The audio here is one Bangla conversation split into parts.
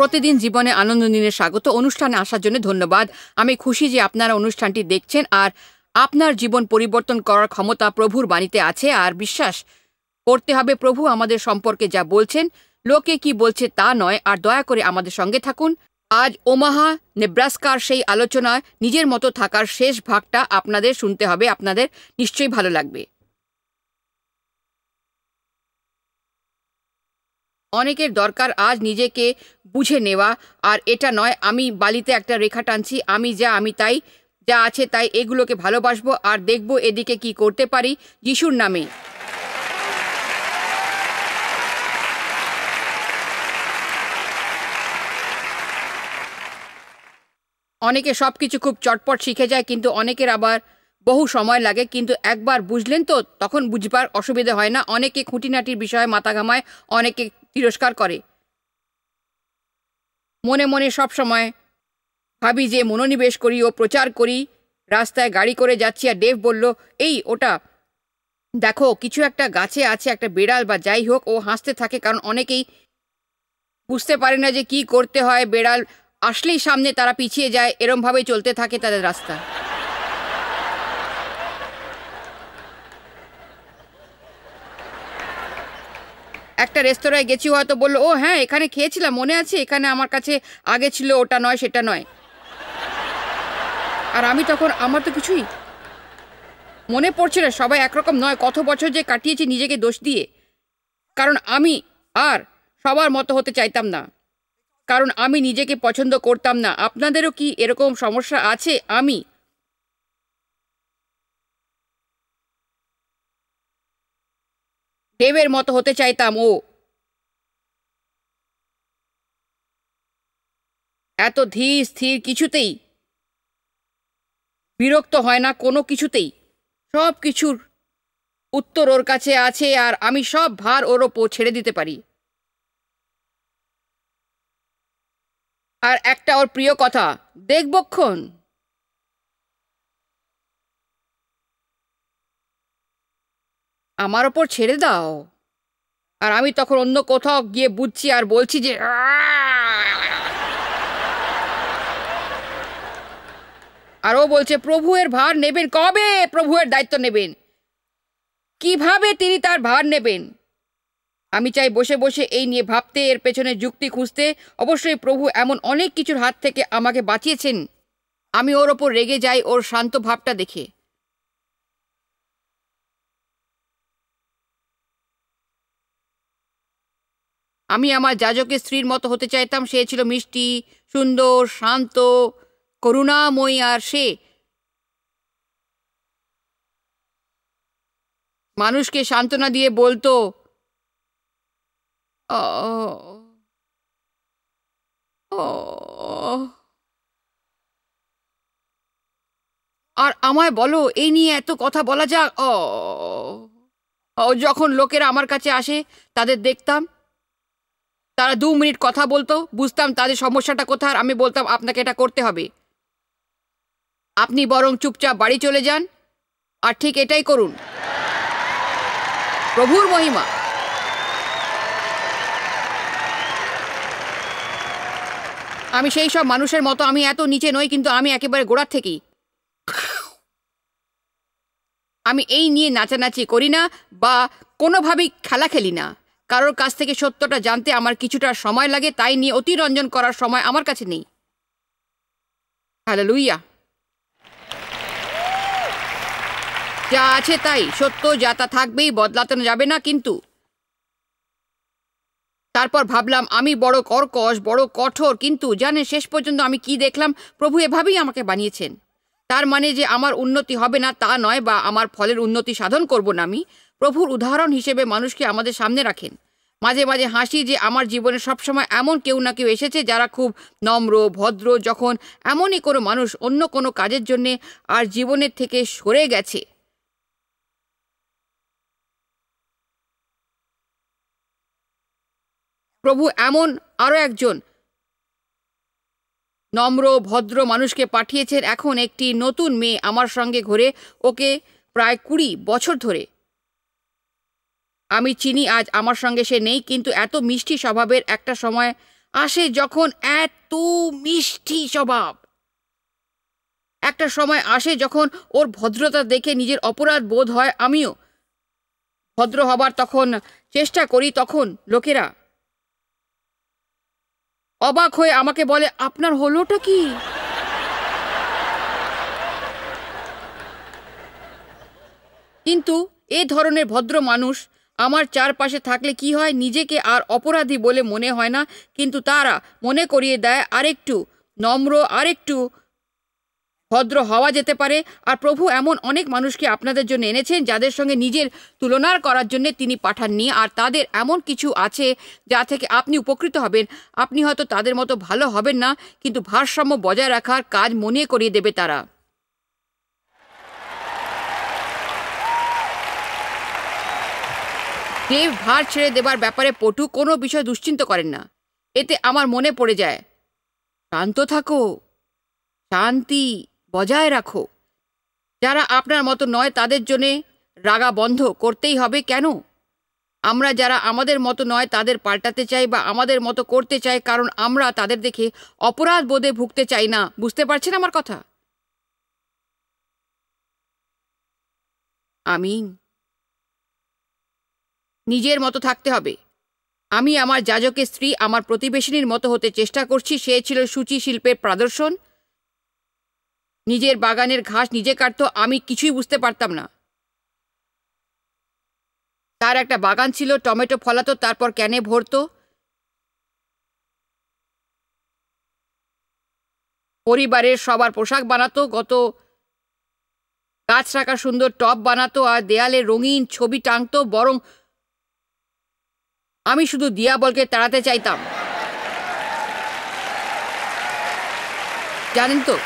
প্রতিদিন জীবনে আনন্দ দিনের স্বাগত অনুষ্ঠানে আসার জন্য ধন্যবাদ আমি খুশি যে আপনারা অনুষ্ঠানটি দেখছেন আর আপনার জীবন পরিবর্তন করার ক্ষমতা প্রভুর বাণীতে আছে আর বিশ্বাস করতে হবে প্রভু আমাদের সম্পর্কে যা বলছেন লোকে কি বলছে তা নয় আর দয়া করে আমাদের সঙ্গে থাকুন আজ ওমাহা নেব্রাস্কার সেই আলোচনায় নিজের মতো থাকার শেষ ভাগটা আপনাদের শুনতে হবে আপনাদের নিশ্চয়ই ভালো লাগবে অনেকের দরকার আজ নিজেকে বুঝে নেওয়া আর এটা নয় আমি বালিতে একটা রেখা টানছি আমি যা আমি তাই যা আছে তাই এগুলোকে ভালোবাসবো আর দেখব এদিকে কি করতে পারি যিশুর নামে অনেকে সব কিছু খুব চটপট শিখে যায় কিন্তু অনেকের আবার বহু সময় লাগে কিন্তু একবার বুঝলেন তো তখন বুঝবার অসুবিধা হয় না অনেকে খুঁটিনাটির বিষয়ে মাথা ঘামায় অনেকে তিরস্কার করে মনে মনে সব সময় ভাবি যে মনোনিবেশ করি ও প্রচার করি রাস্তায় গাড়ি করে যাচ্ছি আর ডেভ বলল এই ওটা দেখো কিছু একটা গাছে আছে একটা বেড়াল বা যাই হোক ও হাসতে থাকে কারণ অনেকেই বুঝতে পারে না যে কি করতে হয় বেড়াল আসলেই সামনে তারা পিছিয়ে যায় এরমভাবে চলতে থাকে তাদের রাস্তা একটা রেস্তোরাঁয় গেছি হয়তো বললো ও হ্যাঁ এখানে খেয়েছিলাম মনে আছে এখানে আমার কাছে আগে ছিল ওটা নয় সেটা নয় আর আমি তখন আমার তো কিছুই মনে পড়ছে না সবাই একরকম নয় কত বছর যে কাটিয়েছি নিজেকে দোষ দিয়ে কারণ আমি আর সবার মতো হতে চাইতাম না কারণ আমি নিজেকে পছন্দ করতাম না আপনাদেরও কি এরকম সমস্যা আছে আমি দেবের মতো হতে চাইতাম ও এত ধীর স্থির কিছুতেই বিরক্ত হয় না কোনো কিছুতেই সব কিছুর উত্তর ওর কাছে আছে আর আমি সব ভার ওর ওপর ছেড়ে দিতে পারি আর একটা ওর প্রিয় কথা দেখবক্ষণ আমার ওপর ছেড়ে দাও আর আমি তখন অন্য কোথাও গিয়ে বুঝছি আর বলছি যে আর ও বলছে প্রভু এর ভার নেবেন কবে প্রভু এর দায়িত্ব নেবেন কিভাবে তিনি তার ভার নেবেন আমি চাই বসে বসে এই নিয়ে ভাবতে এর পেছনে যুক্তি খুঁজতে অবশ্যই প্রভু এমন অনেক কিছুর হাত থেকে আমাকে বাঁচিয়েছেন আমি ওর ওপর রেগে যাই ওর শান্ত ভাবটা দেখে আমি আমার যাজকের স্ত্রীর মতো হতে চাইতাম সে ছিল মিষ্টি সুন্দর শান্ত করুণাময়ী আর সে মানুষকে সান্ত্বনা দিয়ে বলতো আর আমায় বলো এই নিয়ে এত কথা বলা যাক ও যখন লোকেরা আমার কাছে আসে তাদের দেখতাম তারা দু মিনিট কথা বলতো বুঝতাম তাদের সমস্যাটা কোথায় আমি বলতাম আপনাকে এটা করতে হবে আপনি বরং চুপচাপ বাড়ি চলে যান আর ঠিক এটাই করুন প্রভুর মহিমা আমি সেই সব মানুষের মতো আমি এত নিচে নই কিন্তু আমি একেবারে গোড়ার থেকেই আমি এই নিয়ে নাচানাচি করি না বা কোনোভাবেই খেলা খেলি না কারোর কাছ থেকে সত্যটা জানতে আমার কিছুটা সময় লাগে তাই নিয়ে অতিরঞ্জন করার সময় আমার কাছে নেই হ্যালো যা আছে তাই সত্য যা তা থাকবেই বদলাতে যাবে না কিন্তু তারপর ভাবলাম আমি বড় কর্কশ বড় কঠোর কিন্তু জানেন শেষ পর্যন্ত আমি কি দেখলাম প্রভু এভাবেই আমাকে বানিয়েছেন তার মানে যে আমার উন্নতি হবে না তা নয় বা আমার ফলের উন্নতি সাধন করব না আমি প্রভুর উদাহরণ হিসেবে মানুষকে আমাদের সামনে রাখেন মাঝে মাঝে হাসি যে আমার জীবনে সবসময় এমন কেউ না কেউ এসেছে যারা খুব নম্র ভদ্র যখন এমনই কোনো মানুষ অন্য কোনো কাজের জন্যে আর জীবনের থেকে সরে গেছে প্রভু এমন আরও একজন নম্র ভদ্র মানুষকে পাঠিয়েছেন এখন একটি নতুন মেয়ে আমার সঙ্গে ঘুরে ওকে প্রায় কুড়ি বছর ধরে আমি চিনি আজ আমার সঙ্গে সে নেই কিন্তু এত মিষ্টি স্বভাবের একটা সময় আসে যখন এত মিষ্টি স্বভাব একটা সময় আসে যখন ওর ভদ্রতা দেখে নিজের অপরাধ বোধ হয় আমিও ভদ্র হবার তখন চেষ্টা করি তখন লোকেরা অবাক হয়ে আমাকে বলে আপনার হলোটা কি কিন্তু এ ধরনের ভদ্র মানুষ আমার চারপাশে থাকলে কি হয় নিজেকে আর অপরাধী বলে মনে হয় না কিন্তু তারা মনে করিয়ে দেয় আরেকটু নম্র আরেকটু ভদ্র হওয়া যেতে পারে আর প্রভু এমন অনেক মানুষকে আপনাদের জন্য এনেছেন যাদের সঙ্গে নিজের তুলনার করার জন্য তিনি পাঠাননি আর তাদের এমন কিছু আছে যা থেকে আপনি উপকৃত হবেন আপনি হয়তো তাদের মতো ভালো হবেন না কিন্তু ভারসাম্য বজায় রাখার কাজ মনে করিয়ে দেবে তারা দেব ভার ছেড়ে দেবার ব্যাপারে পটু কোনো বিষয় দুশ্চিন্ত করেন না এতে আমার মনে পড়ে যায় শান্ত থাকো শান্তি বজায় রাখো যারা আপনার মতো নয় তাদের জন্যে রাগা বন্ধ করতেই হবে কেন আমরা যারা আমাদের মতো নয় তাদের পাল্টাতে চাই বা আমাদের মতো করতে চাই কারণ আমরা তাদের দেখে অপরাধ বোধে ভুগতে চাই না বুঝতে পারছেন আমার কথা আমিন নিজের মতো থাকতে হবে আমি আমার যাজকের স্ত্রী আমার প্রতিবেশিনীর মতো হতে চেষ্টা করছি সে ছিল সূচি শিল্পের প্রদর্শন নিজের বাগানের ঘাস নিজে কাটত আমি কিছুই বুঝতে পারতাম না তার একটা বাগান ছিল টমেটো ফলাতো তারপর ক্যানে ভরত পরিবারের সবার পোশাক বানাতো গত গাছ রাখা সুন্দর টপ বানাতো আর দেয়ালে রঙিন ছবি টাঙত বরং আমি শুধু দিয়াবলকে তাড়াতে চাইতাম জানেন তো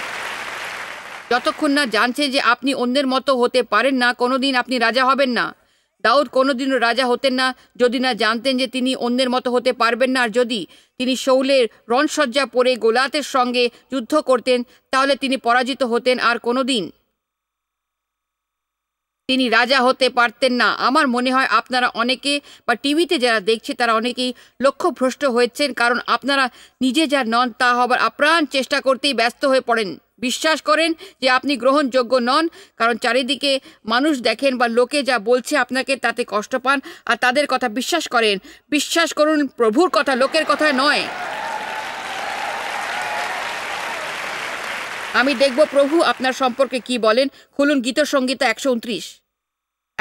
যতক্ষণ না জানছে যে আপনি অন্যের মতো হতে পারেন না কোনোদিন আপনি রাজা হবেন না দাউদ কোনোদিনও রাজা হতেন না যদি না জানতেন যে তিনি অন্যের মতো হতে পারবেন না আর যদি তিনি শৌলের রণসজ্জা পরে গোলাতের সঙ্গে যুদ্ধ করতেন তাহলে তিনি পরাজিত হতেন আর কোনোদিন তিনি রাজা হতে পারতেন না আমার মনে হয় আপনারা অনেকে বা টিভিতে যারা দেখছে তারা অনেকেই লক্ষ্যভ্রষ্ট হয়েছেন কারণ আপনারা নিজে যা নন তা হবার আপ্রাণ চেষ্টা করতেই ব্যস্ত হয়ে পড়েন বিশ্বাস করেন যে আপনি গ্রহণযোগ্য নন কারণ চারিদিকে মানুষ দেখেন বা লোকে যা বলছে আপনাকে তাতে কষ্ট পান আর তাদের কথা বিশ্বাস করেন বিশ্বাস করুন প্রভুর কথা লোকের কথা নয় আমি দেখব প্রভু আপনার সম্পর্কে কি বলেন খুলুন গীতসঙ্গীতা একশো উনত্রিশ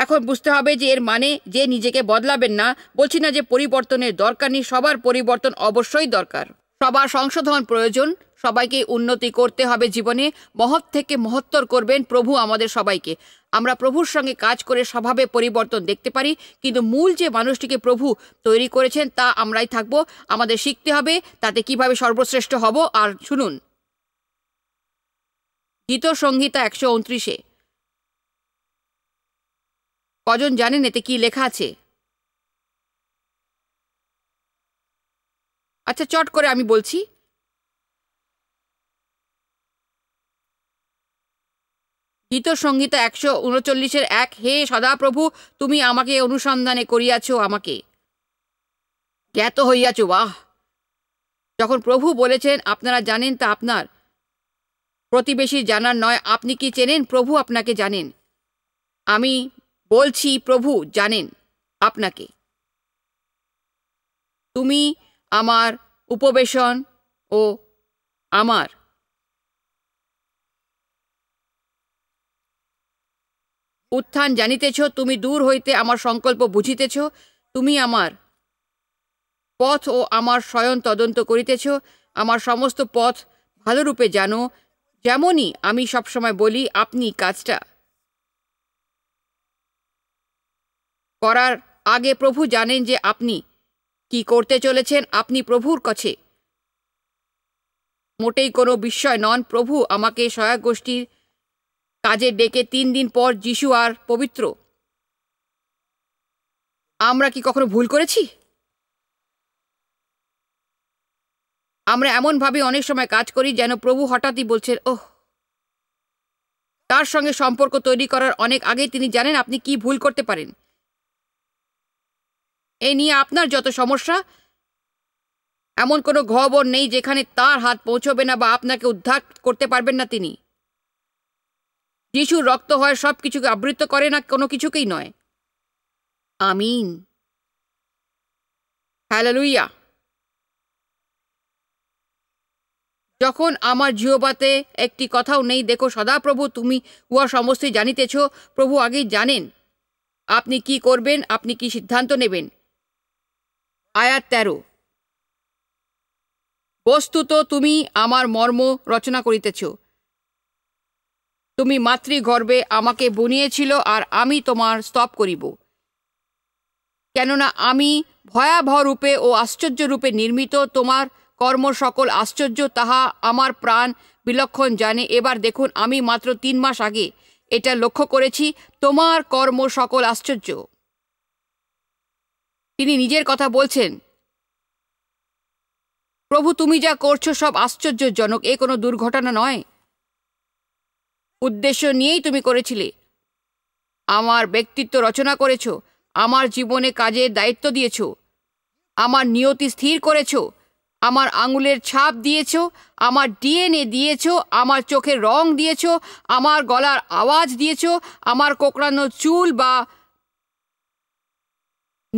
এখন বুঝতে হবে যে এর মানে যে নিজেকে বদলাবেন না বলছি না যে পরিবর্তনের দরকার নেই সবার পরিবর্তন অবশ্যই দরকার সবার সংশোধন প্রয়োজন সবাইকে উন্নতি করতে হবে জীবনে মহৎ থেকে মহত্তর করবেন প্রভু আমাদের সবাইকে আমরা প্রভুর সঙ্গে কাজ করে স্বভাবে পরিবর্তন দেখতে পারি কিন্তু মূল যে মানুষটিকে প্রভু তৈরি করেছেন তা আমরাই থাকব আমাদের শিখতে হবে তাতে কিভাবে সর্বশ্রেষ্ঠ হব আর শুনুন গীত সংহিতা একশো উনত্রিশে কজন জানেন এতে কি লেখা আছে আচ্ছা চট করে আমি বলছি গীত সংহিতা একশো উনচল্লিশের এক হে সদাপ্রভু তুমি আমাকে অনুসন্ধানে করিয়াছ আমাকে জ্ঞাত হইয়াছ বাহ যখন প্রভু বলেছেন আপনারা জানেন তা আপনার প্রতিবেশী জানার নয় আপনি কি চেনেন প্রভু আপনাকে জানেন আমি বলছি প্রভু জানেন আপনাকে তুমি আমার উপবেশন ও আমার উত্থান জানিতেছ তুমি দূর হইতে আমার সংকল্প বুঝিতেছ তুমি আমার পথ ও আমার স্বয়ন তদন্ত করিতেছ আমার সমস্ত পথ ভালোরূপে জানো যেমনই আমি সবসময় বলি আপনি কাজটা করার আগে প্রভু জানেন যে আপনি কি করতে চলেছেন আপনি প্রভুর কাছে মোটেই কোনো বিস্ময় নন প্রভু আমাকে সহায়ক গোষ্ঠীর কাজে ডেকে তিন দিন পর যিশু আর পবিত্র আমরা কি কখনো ভুল করেছি আমরা এমনভাবে অনেক সময় কাজ করি যেন প্রভু হঠাৎই বলছেন ওহ তার সঙ্গে সম্পর্ক তৈরি করার অনেক আগেই তিনি জানেন আপনি কি ভুল করতে পারেন এ নিয়ে আপনার যত সমস্যা এমন কোনো খবর নেই যেখানে তার হাত পৌঁছবে না বা আপনাকে উদ্ধার করতে পারবেন না তিনি যিশু রক্ত হয় সব কিছুকে আবৃত করে না কোনো কিছুকেই নয় আমিন হ্যালো লুইয়া যখন আমার জিহবাতে একটি কথাও নেই দেখো সদাপ্রভু তুমি উহা সমস্তই জানিতেছ প্রভু আগেই জানেন আপনি কি করবেন আপনি কি সিদ্ধান্ত নেবেন আয়াত তেরো বস্তুত তুমি আমার মর্ম রচনা করিতেছ তুমি মাতৃগর্ভে আমাকে বনিয়েছিল আর আমি তোমার স্তব করিব কেননা আমি ভয়াবহ রূপে ও আশ্চর্য রূপে নির্মিত তোমার কর্ম সকল আশ্চর্য তাহা আমার প্রাণ বিলক্ষণ জানে এবার দেখুন আমি মাত্র তিন মাস আগে এটা লক্ষ্য করেছি তোমার কর্ম সকল আশ্চর্য তিনি নিজের কথা বলছেন প্রভু তুমি যা করছো সব আশ্চর্যজনক এ কোনো দুর্ঘটনা নয় উদ্দেশ্য নিয়েই তুমি করেছিলে আমার ব্যক্তিত্ব রচনা করেছ আমার জীবনে কাজের দায়িত্ব দিয়েছ আমার নিয়তি স্থির করেছো আমার আঙুলের ছাপ দিয়েছ আমার ডিএনএ দিয়েছ আমার চোখের রং দিয়েছ আমার গলার আওয়াজ দিয়েছ আমার কোকড়ানো চুল বা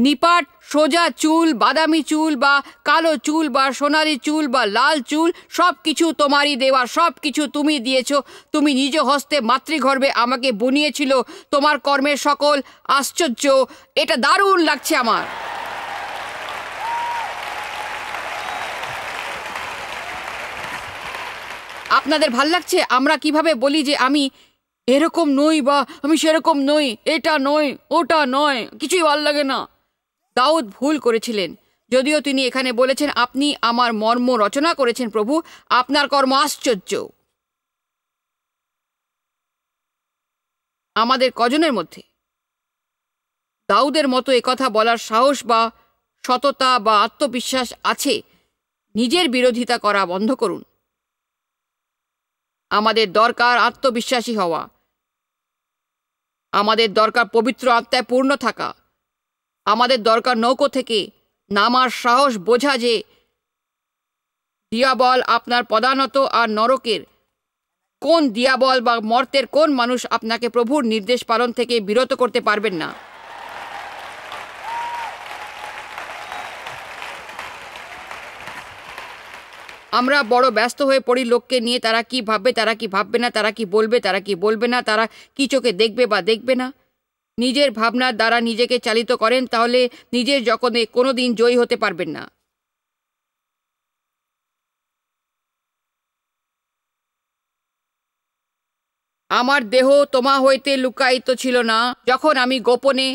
নিপাট সোজা চুল বাদামি চুল বা কালো চুল বা সোনালি চুল বা লাল চুল সব কিছু তোমারই দেওয়া সব কিছু তুমি দিয়েছ তুমি নিজ হস্তে মাতৃগর্ভে আমাকে বুনিয়েছিল তোমার কর্মের সকল আশ্চর্য এটা দারুণ লাগছে আমার আপনাদের ভাল লাগছে আমরা কিভাবে বলি যে আমি এরকম নই বা আমি সেরকম নই এটা নই ওটা নয় কিছুই ভাল লাগে না দাউদ ভুল করেছিলেন যদিও তিনি এখানে বলেছেন আপনি আমার মর্ম রচনা করেছেন প্রভু আপনার কর্ম আশ্চর্য আমাদের কজনের মধ্যে দাউদের মতো একথা বলার সাহস বা সততা বা আত্মবিশ্বাস আছে নিজের বিরোধিতা করা বন্ধ করুন আমাদের দরকার আত্মবিশ্বাসী হওয়া আমাদের দরকার পবিত্র আত্মায় পূর্ণ থাকা আমাদের দরকার নৌকো থেকে নামার সাহস বোঝা যে দিয়াবল আপনার প্রধানত আর নরকের কোন দিয়াবল বা মর্তের কোন মানুষ আপনাকে প্রভুর নির্দেশ পালন থেকে বিরত করতে পারবেন না আমরা বড় ব্যস্ত হয়ে পড়ি লোককে নিয়ে তারা কি ভাববে তারা কি ভাববে না তারা কি বলবে তারা কি বলবে না তারা কি চোখে দেখবে বা দেখবে না নিজের ভাবনার দ্বারা নিজেকে চালিত করেন তাহলে নিজের জগতে কোনো দিন জয়ী হতে পারবেন না আমার দেহ তোমা হইতে লুকায়িত ছিল না যখন আমি গোপনে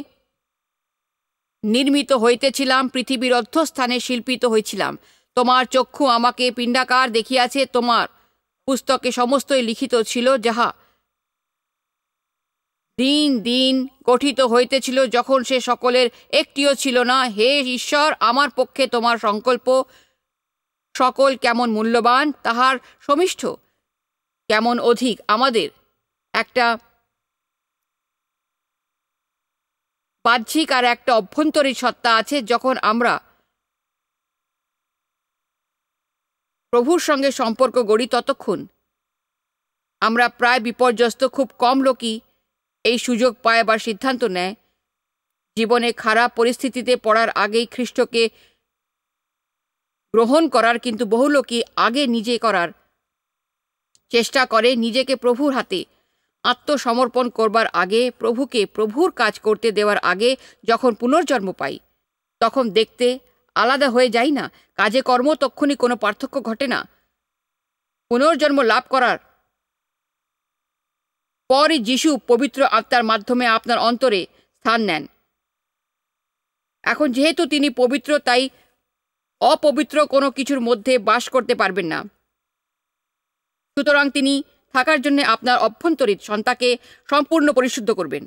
নির্মিত হইতেছিলাম পৃথিবীর অর্ধস্থানে শিল্পিত হয়েছিলাম তোমার চক্ষু আমাকে পিণ্ডাকার দেখিয়াছে তোমার পুস্তকে সমস্তই লিখিত ছিল যাহা দিন দিন গঠিত হইতেছিল যখন সে সকলের একটিও ছিল না হে ঈশ্বর আমার পক্ষে তোমার সংকল্প সকল কেমন মূল্যবান তাহার সমিষ্ঠ কেমন অধিক আমাদের একটা বাহ্যিক আর একটা অভ্যন্তরীণ সত্তা আছে যখন আমরা প্রভুর সঙ্গে সম্পর্ক গড়ি ততক্ষণ আমরা প্রায় বিপর্যস্ত খুব কম লোকই এই সুযোগ পায় বা সিদ্ধান্ত নেয় জীবনে খারাপ পরিস্থিতিতে পড়ার আগেই খ্রিস্টকে গ্রহণ করার কিন্তু বহু লোকই আগে নিজে করার চেষ্টা করে নিজেকে প্রভুর হাতে আত্মসমর্পণ করবার আগে প্রভুকে প্রভুর কাজ করতে দেওয়ার আগে যখন পুনর্জন্ম পাই তখন দেখতে আলাদা হয়ে যাই না কাজে কর্ম তক্ষণি কোনো পার্থক্য ঘটে না পুনর্জন্ম লাভ করার পরই যিশু পবিত্র আত্মার মাধ্যমে আপনার অন্তরে স্থান নেন এখন যেহেতু তিনি পবিত্র তাই অপবিত্র কোনো কিছুর মধ্যে বাস করতে পারবেন না সুতরাং তিনি থাকার জন্য আপনার অভ্যন্তরীণ সন্তাকে সম্পূর্ণ পরিশুদ্ধ করবেন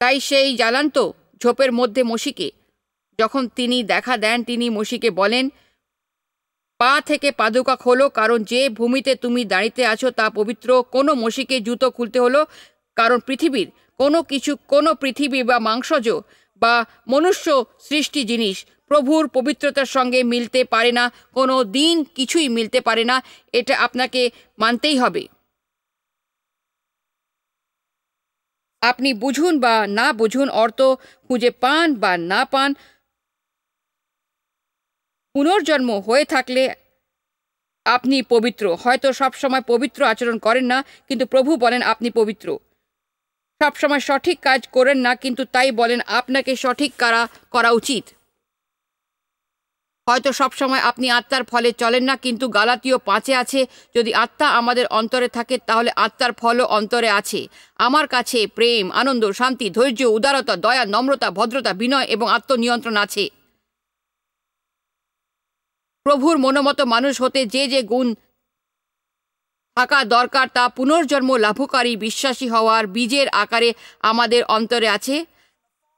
তাই সেই জ্বালান্ত ঝোপের মধ্যে মসিকে যখন তিনি দেখা দেন তিনি মসিকে বলেন পা থেকে পাদুকা খোলো কারণ যে ভূমিতে তুমি দাঁড়িতে আছো তা পবিত্র কোনো মসিকে জুতো খুলতে হলো কারণ পৃথিবীর কোনো কিছু কোনো পৃথিবী বা মাংসজ বা মনুষ্য সৃষ্টি জিনিস প্রভুর পবিত্রতার সঙ্গে মিলতে পারে না কোনো দিন কিছুই মিলতে পারে না এটা আপনাকে মানতেই হবে আপনি বুঝুন বা না বুঝুন অর্থ খুঁজে পান বা না পান পুনর্জন্ম হয়ে থাকলে আপনি পবিত্র হয়তো সবসময় পবিত্র আচরণ করেন না কিন্তু প্রভু বলেন আপনি পবিত্র সবসময় সঠিক কাজ করেন না কিন্তু তাই বলেন আপনাকে সঠিক কারা করা উচিত হয়তো সবসময় আপনি আত্মার ফলে চলেন না কিন্তু গালাতীয় পাঁচে আছে যদি আত্মা আমাদের অন্তরে থাকে তাহলে আত্মার ফলও অন্তরে আছে আমার কাছে প্রেম আনন্দ শান্তি ধৈর্য উদারতা দয়া নম্রতা ভদ্রতা বিনয় এবং আত্মনিয়ন্ত্রণ আছে প্রভুর মনোমত মানুষ হতে যে যে গুণ থাকা দরকার তা পুনর্জন্ম লাভকারী বিশ্বাসী হওয়ার বীজের আকারে আমাদের অন্তরে আছে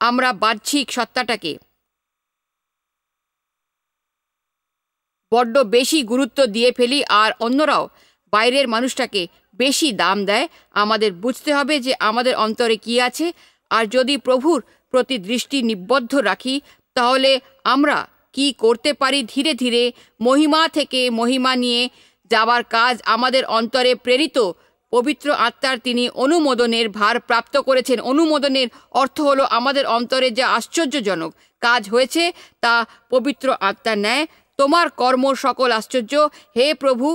আমরা বাহ্যিক সত্তাটাকে বড্ড বেশি গুরুত্ব দিয়ে ফেলি আর অন্যরাও বাইরের মানুষটাকে বেশি দাম দেয় আমাদের বুঝতে হবে যে আমাদের অন্তরে কি আছে আর যদি প্রভুর প্রতি দৃষ্টি নিবদ্ধ রাখি তাহলে আমরা কি করতে পারি ধীরে ধীরে মহিমা থেকে মহিমা নিয়ে যাওয়ার কাজ আমাদের অন্তরে প্রেরিত পবিত্র আত্মার তিনি অনুমোদনের ভার প্রাপ্ত করেছেন অনুমোদনের অর্থ হলো আমাদের অন্তরে যে আশ্চর্যজনক কাজ হয়েছে তা পবিত্র আত্মার নেয় তোমার কর্ম সকল আশ্চর্য হে প্রভু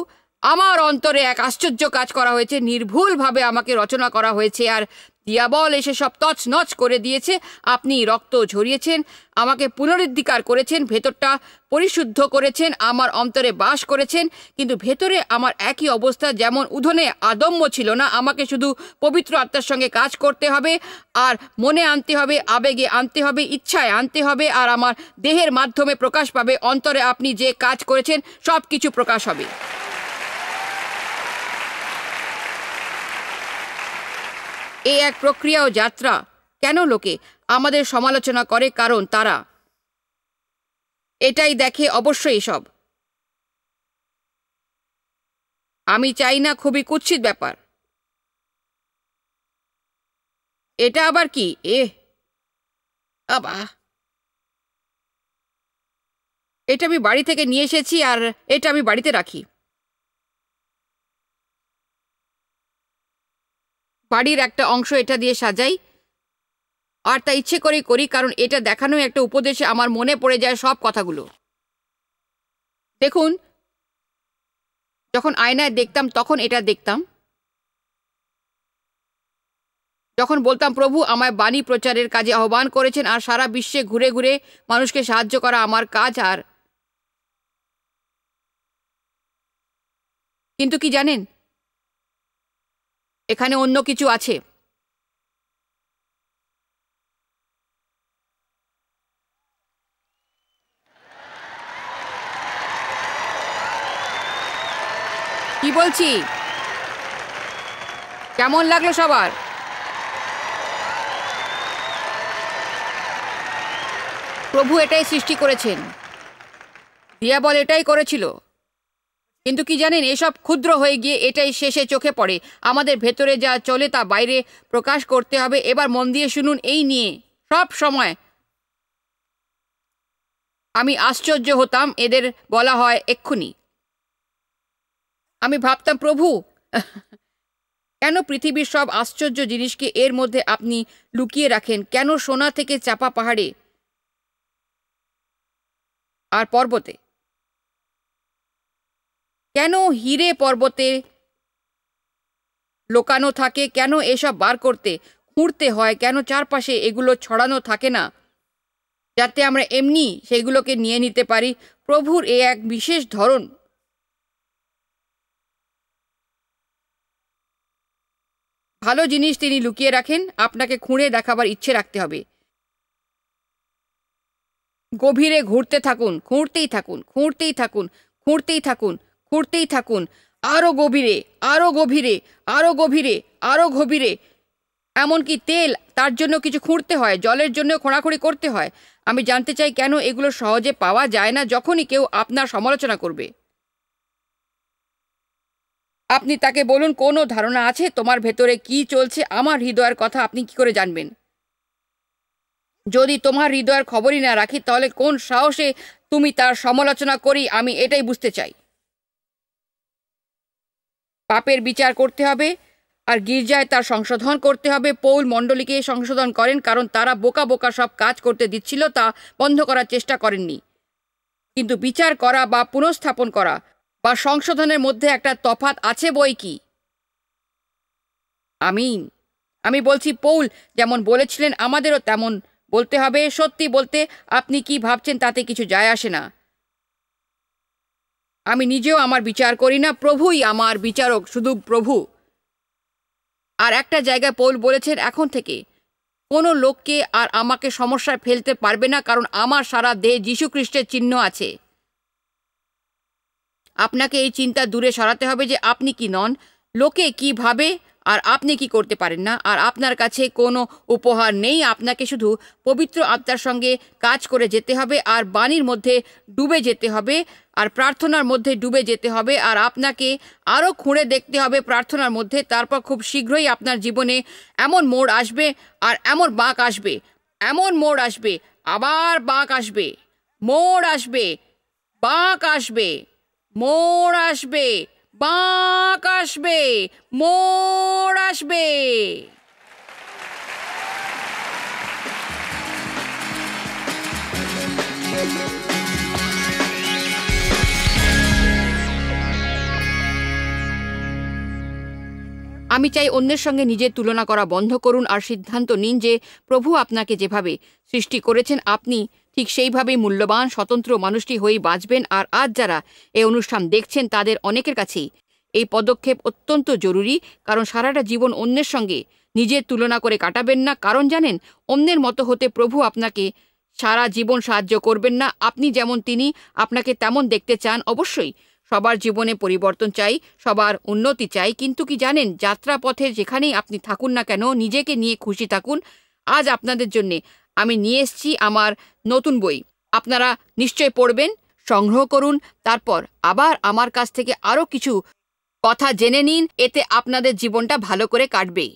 আমার অন্তরে এক আশ্চর্য কাজ করা হয়েছে নির্ভুলভাবে আমাকে রচনা করা হয়েছে আর দিয়াবল এসে সব তছনছ করে দিয়েছে আপনি রক্ত ঝরিয়েছেন আমাকে পুনরুদ্ধিকার করেছেন ভেতরটা পরিশুদ্ধ করেছেন আমার অন্তরে বাস করেছেন কিন্তু ভেতরে আমার একই অবস্থা যেমন উধনে আদম্য ছিল না আমাকে শুধু পবিত্র আত্মার সঙ্গে কাজ করতে হবে আর মনে আনতে হবে আবেগে আনতে হবে ইচ্ছায় আনতে হবে আর আমার দেহের মাধ্যমে প্রকাশ পাবে অন্তরে আপনি যে কাজ করেছেন সব কিছু প্রকাশ হবে এ এক প্রক্রিয়া ও যাত্রা কেন লোকে আমাদের সমালোচনা করে কারণ তারা এটাই দেখে অবশ্যই সব আমি চাই না খুবই কুৎসিত ব্যাপার এটা আবার কি এ আবা এটা আমি বাড়ি থেকে নিয়ে এসেছি আর এটা আমি বাড়িতে রাখি বাড়ির একটা অংশ এটা দিয়ে সাজাই আর তা ইচ্ছে করেই করি কারণ এটা দেখানোই একটা উপদেশে আমার মনে পড়ে যায় সব কথাগুলো দেখুন যখন আয়নায় দেখতাম তখন এটা দেখতাম যখন বলতাম প্রভু আমায় বাণী প্রচারের কাজে আহ্বান করেছেন আর সারা বিশ্বে ঘুরে ঘুরে মানুষকে সাহায্য করা আমার কাজ আর কিন্তু কি জানেন এখানে অন্য কিছু আছে কি বলছি কেমন লাগলো সবার প্রভু এটাই সৃষ্টি করেছেন দিয়া বল এটাই করেছিল কিন্তু কি জানেন এসব ক্ষুদ্র হয়ে গিয়ে এটাই শেষে চোখে পড়ে আমাদের ভেতরে যা চলে তা বাইরে প্রকাশ করতে হবে এবার মন দিয়ে শুনুন এই নিয়ে সব সময় আমি আশ্চর্য হতাম এদের বলা হয় এক্ষুনি আমি ভাবতাম প্রভু কেন পৃথিবীর সব আশ্চর্য জিনিসকে এর মধ্যে আপনি লুকিয়ে রাখেন কেন সোনা থেকে চাপা পাহাড়ে আর পর্বতে কেন হিরে পর্বতে লোকানো থাকে কেন এসব বার করতে খুঁড়তে হয় কেন চারপাশে এগুলো ছড়ানো থাকে না যাতে আমরা এমনি সেগুলোকে নিয়ে নিতে পারি প্রভুর এ এক বিশেষ ধরন ভালো জিনিস তিনি লুকিয়ে রাখেন আপনাকে খুঁড়ে দেখাবার ইচ্ছে রাখতে হবে গভীরে ঘুরতে থাকুন খুঁড়তেই থাকুন খুঁড়তেই থাকুন খুঁড়তেই থাকুন করতেই থাকুন আরও গভীরে আরও গভীরে আরও গভীরে আরও গভীরে এমনকি তেল তার জন্য কিছু খুঁড়তে হয় জলের জন্য খোঁড়াখুঁড়ি করতে হয় আমি জানতে চাই কেন এগুলো সহজে পাওয়া যায় না যখনই কেউ আপনার সমালোচনা করবে আপনি তাকে বলুন কোনো ধারণা আছে তোমার ভেতরে কি চলছে আমার হৃদয়ের কথা আপনি কি করে জানবেন যদি তোমার হৃদয়ের খবরই না রাখি তাহলে কোন সাহসে তুমি তার সমালোচনা করি আমি এটাই বুঝতে চাই পাপের বিচার করতে হবে আর গির্জায় তার সংশোধন করতে হবে পৌল মণ্ডলীকে সংশোধন করেন কারণ তারা বোকা বোকা সব কাজ করতে দিচ্ছিল তা বন্ধ করার চেষ্টা করেননি কিন্তু বিচার করা বা পুনঃস্থাপন করা বা সংশোধনের মধ্যে একটা তফাত আছে বই কি আমিন আমি বলছি পৌল যেমন বলেছিলেন আমাদেরও তেমন বলতে হবে সত্যি বলতে আপনি কি ভাবছেন তাতে কিছু যায় আসে না আমি নিজেও আমার বিচার করি না প্রভুই আমার বিচারক শুধু প্রভু আর একটা জায়গায় পৌল বলেছেন এখন থেকে কোনো লোককে আর আমাকে সমস্যায় ফেলতে পারবে না কারণ আমার সারা দেহে যীশু খ্রিস্টের চিহ্ন আছে আপনাকে এই চিন্তা দূরে সরাতে হবে যে আপনি কি নন লোকে কি ভাবে আর আপনি কি করতে পারেন না আর আপনার কাছে কোনো উপহার নেই আপনাকে শুধু পবিত্র আত্মার সঙ্গে কাজ করে যেতে হবে আর বাণীর মধ্যে ডুবে যেতে হবে আর প্রার্থনার মধ্যে ডুবে যেতে হবে আর আপনাকে আরও খুঁড়ে দেখতে হবে প্রার্থনার মধ্যে তারপর খুব শীঘ্রই আপনার জীবনে এমন মোড় আসবে আর এমন বাঁক আসবে এমন মোড় আসবে আবার বাঁক আসবে মোড় আসবে বাঁক আসবে মোড় আসবে বাঁক আসবে মোড় আসবে আমি চাই অন্যের সঙ্গে নিজের তুলনা করা বন্ধ করুন আর সিদ্ধান্ত নিন যে প্রভু আপনাকে যেভাবে সৃষ্টি করেছেন আপনি ঠিক সেইভাবেই মূল্যবান স্বতন্ত্র মানুষটি হয়েই বাঁচবেন আর আজ যারা এই অনুষ্ঠান দেখছেন তাদের অনেকের কাছেই এই পদক্ষেপ অত্যন্ত জরুরি কারণ সারাটা জীবন অন্যের সঙ্গে নিজের তুলনা করে কাটাবেন না কারণ জানেন অন্যের মতো হতে প্রভু আপনাকে সারা জীবন সাহায্য করবেন না আপনি যেমন তিনি আপনাকে তেমন দেখতে চান অবশ্যই সবার জীবনে পরিবর্তন চাই সবার উন্নতি চাই কিন্তু কি জানেন যাত্রা পথে যেখানেই আপনি থাকুন না কেন নিজেকে নিয়ে খুশি থাকুন আজ আপনাদের জন্যে আমি নিয়ে এসছি আমার নতুন বই আপনারা নিশ্চয় পড়বেন সংগ্রহ করুন তারপর আবার আমার কাছ থেকে আরও কিছু কথা জেনে নিন এতে আপনাদের জীবনটা ভালো করে কাটবেই